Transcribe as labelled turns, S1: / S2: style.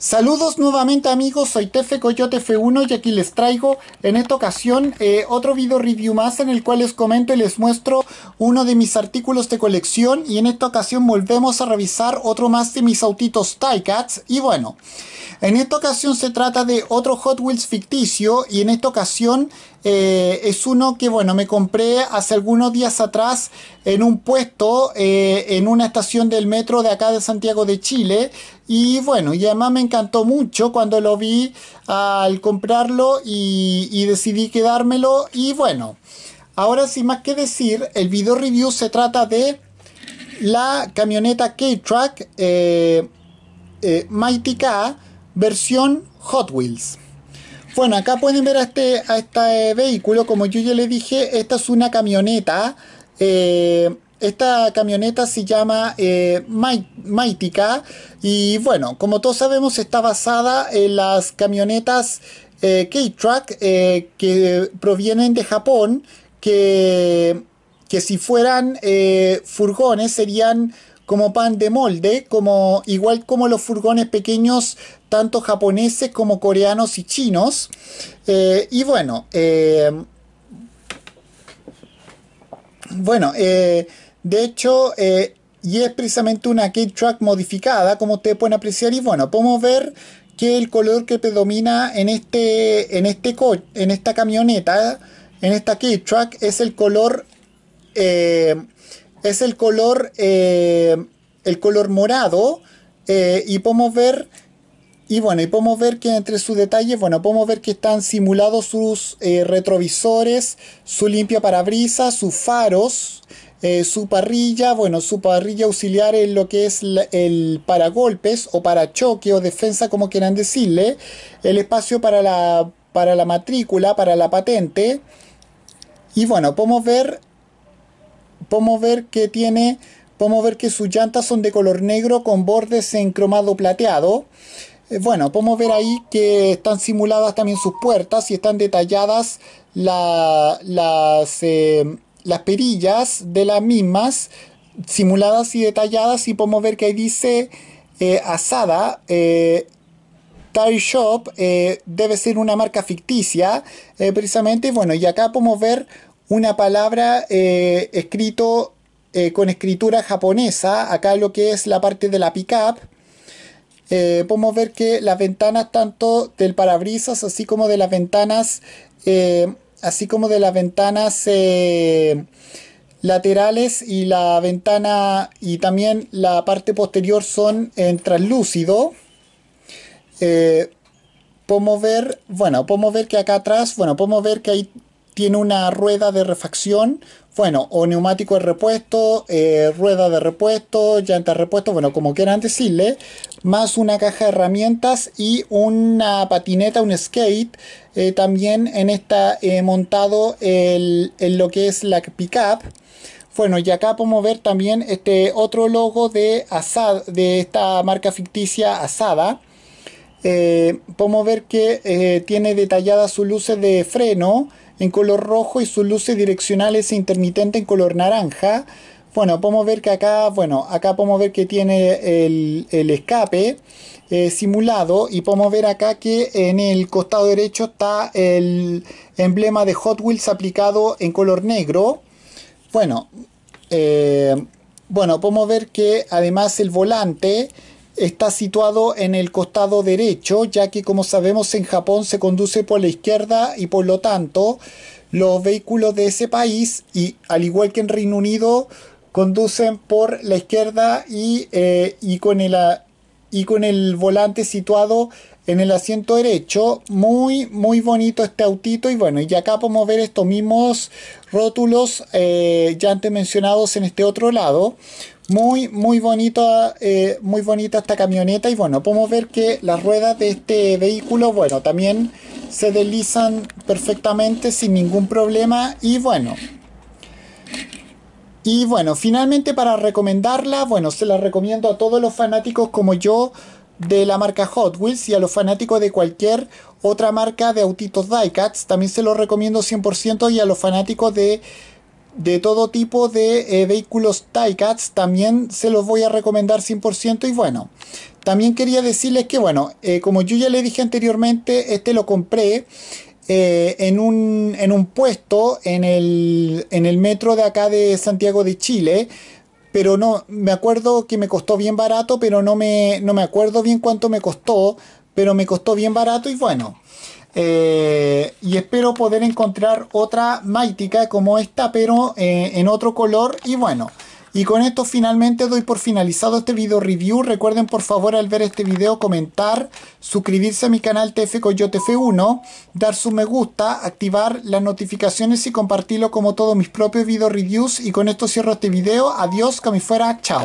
S1: Saludos nuevamente amigos, soy Tefe Coyote F1 y aquí les traigo en esta ocasión eh, otro video review más en el cual les comento y les muestro uno de mis artículos de colección y en esta ocasión volvemos a revisar otro más de mis autitos Cats y bueno, en esta ocasión se trata de otro Hot Wheels ficticio y en esta ocasión eh, es uno que bueno me compré hace algunos días atrás en un puesto eh, en una estación del metro de acá de Santiago de Chile y bueno y además me encantó mucho cuando lo vi al comprarlo y decidí quedármelo y bueno Ahora sin más que decir, el video review se trata de la camioneta K-Track eh, eh, Mighty K versión Hot Wheels. Bueno, acá pueden ver a este, este eh, vehículo, como yo ya le dije, esta es una camioneta. esta camioneta se llama Mighty K y bueno, como todos sabemos está basada en las camionetas K-Track que provienen de Japón que, si fueran eh, furgones serían como pan de molde, como, igual como los furgones pequeños, tanto japoneses como coreanos y chinos. Eh, y bueno, eh, bueno, de hecho, y es precisamente una K-Truck modificada, como ustedes pueden apreciar. Y bueno, podemos ver que el color que predomina en, este, en, este en esta camioneta en esta key track es el color. Eh, es el color. Eh, el color morado. Eh, y podemos ver. Y bueno, y podemos ver que entre sus detalles, bueno, podemos ver que están simulados sus retrovisores, su limpia parabrisas, sus faros, su parrilla, bueno, su parrilla auxiliar en lo que es el paragolpes o choque o defensa, como quieran decirle, el espacio para la, para la matrícula, para la patente, y bueno, podemos ver, podemos ver que tiene, podemos ver que sus llantas son de color negro con bordes en cromado plateado. Eh, bueno, podemos ver ahí que están simuladas también sus puertas y están detalladas las, eh, las perillas de las mismas, simuladas y detalladas. Y podemos ver que ahí dice eh, asada. Tire Shop eh, debe ser una marca ficticia, eh, precisamente. Bueno, y acá podemos ver una palabra eh, escrito con escritura japonesa. Acá lo que es la parte de la pickup. podemos ver que las ventanas tanto del parabrisas así como de las ventanas así como de las ventanas laterales y la ventana y también la parte posterior son en translúcido eh, podemos ver, bueno, podemos ver que acá atrás, bueno, podemos ver que ahí tiene una rueda de refacción, bueno, o neumático de repuesto, eh, rueda de repuesto, llanta de repuesto, bueno, como quieran decirle, más una caja de herramientas y una patineta, un skate, eh, también en esta montado en lo que es la pickup. Bueno, y acá podemos ver también este otro logo de Asad, de esta marca ficticia Asada. Eh, podemos ver que eh, tiene detalladas sus luces de freno en color rojo y sus luces direccionales e intermitentes en color naranja. Bueno, podemos ver que acá, bueno, acá podemos ver que tiene el, escape eh, simulado y podemos ver acá que en el costado derecho está el emblema de Hot Wheels aplicado en color negro. Bueno, bueno, podemos ver que además el volante está situado en el costado derecho, ya que como sabemos en Japón se conduce por la izquierda y por lo tanto los vehículos de ese país, y al igual que en Reino Unido, conducen por la izquierda y, eh, con, el, y con el volante situado en el asiento derecho. Muy, muy bonito este autito. Y bueno, y acá podemos ver estos mismos rótulos eh, ya antes mencionados en este otro lado. Muy, muy bonita, eh, muy bonita esta camioneta y bueno, podemos ver que las ruedas de este vehículo, bueno, también se deslizan perfectamente sin ningún problema y bueno. Y bueno, finalmente para recomendarla, bueno, se la recomiendo a todos los fanáticos como yo de la marca Hot Wheels y a los fanáticos de cualquier otra marca de autitos cats También se lo recomiendo 100% y a los fanáticos de de todo tipo de eh, vehículos Tycats también se los voy a recomendar 100% y bueno también quería decirles que bueno eh, como yo ya le dije anteriormente este lo compré eh, en, un, puesto en el, en el metro de acá de Santiago de Chile pero no me acuerdo que me costó bien barato pero no me, no me acuerdo bien cuánto me costó pero me costó bien barato y bueno eh, y espero poder encontrar otra mítica como esta, pero eh, en otro color. Y bueno, y con esto finalmente doy por finalizado este video review. Recuerden por favor al ver este video comentar, suscribirse a mi canal TF Coyote F1, dar su me gusta, activar las notificaciones y compartirlo como todos mis propios video reviews. Y con esto cierro este video. Adiós, que fuera. Chao.